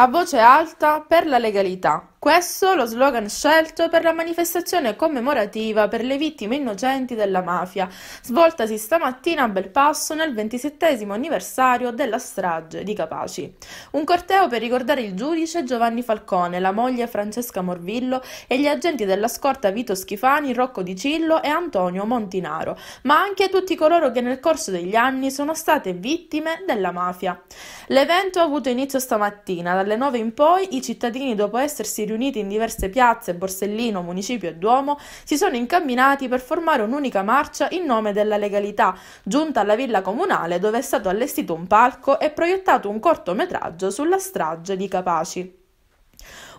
A voce alta, per la legalità. Questo lo slogan scelto per la manifestazione commemorativa per le vittime innocenti della mafia, svoltasi stamattina a Belpasso nel ventisettesimo anniversario della strage di Capaci. Un corteo per ricordare il giudice Giovanni Falcone, la moglie Francesca Morvillo e gli agenti della scorta Vito Schifani, Rocco Di Cillo e Antonio Montinaro, ma anche tutti coloro che nel corso degli anni sono state vittime della mafia. L'evento ha avuto inizio stamattina, dalle 9 in poi i cittadini dopo essersi riuniti in diverse piazze, Borsellino, Municipio e Duomo, si sono incamminati per formare un'unica marcia in nome della legalità, giunta alla villa comunale dove è stato allestito un palco e proiettato un cortometraggio sulla strage di Capaci.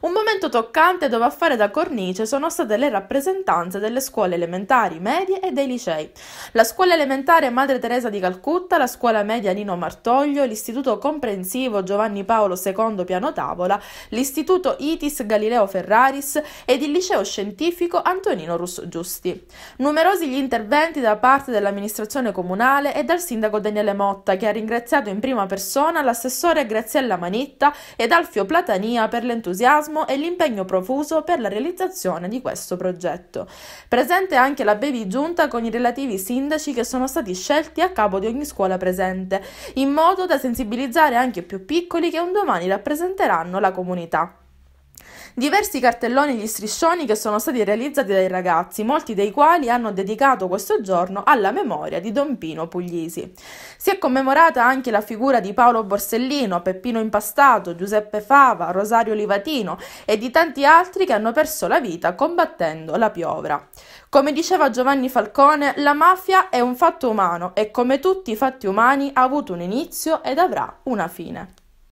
Un momento toccante dove a fare da cornice sono state le rappresentanze delle scuole elementari, medie e dei licei. La scuola elementare Madre Teresa di Calcutta, la scuola media Nino Martoglio, l'istituto comprensivo Giovanni Paolo II Piano Tavola, l'istituto ITIS Galileo Ferraris ed il liceo scientifico Antonino Russo Giusti. Numerosi gli interventi da parte dell'amministrazione comunale e dal sindaco Daniele Motta che ha ringraziato in prima persona l'assessore Graziella Manitta ed Alfio Platania per l'entusiasmo entusiasmo e l'impegno profuso per la realizzazione di questo progetto. Presente anche la baby giunta con i relativi sindaci che sono stati scelti a capo di ogni scuola presente, in modo da sensibilizzare anche i più piccoli che un domani rappresenteranno la comunità. Diversi cartelloni e gli striscioni che sono stati realizzati dai ragazzi, molti dei quali hanno dedicato questo giorno alla memoria di Don Pino Puglisi. Si è commemorata anche la figura di Paolo Borsellino, Peppino Impastato, Giuseppe Fava, Rosario Livatino e di tanti altri che hanno perso la vita combattendo la piovra. Come diceva Giovanni Falcone, la mafia è un fatto umano e come tutti i fatti umani ha avuto un inizio ed avrà una fine.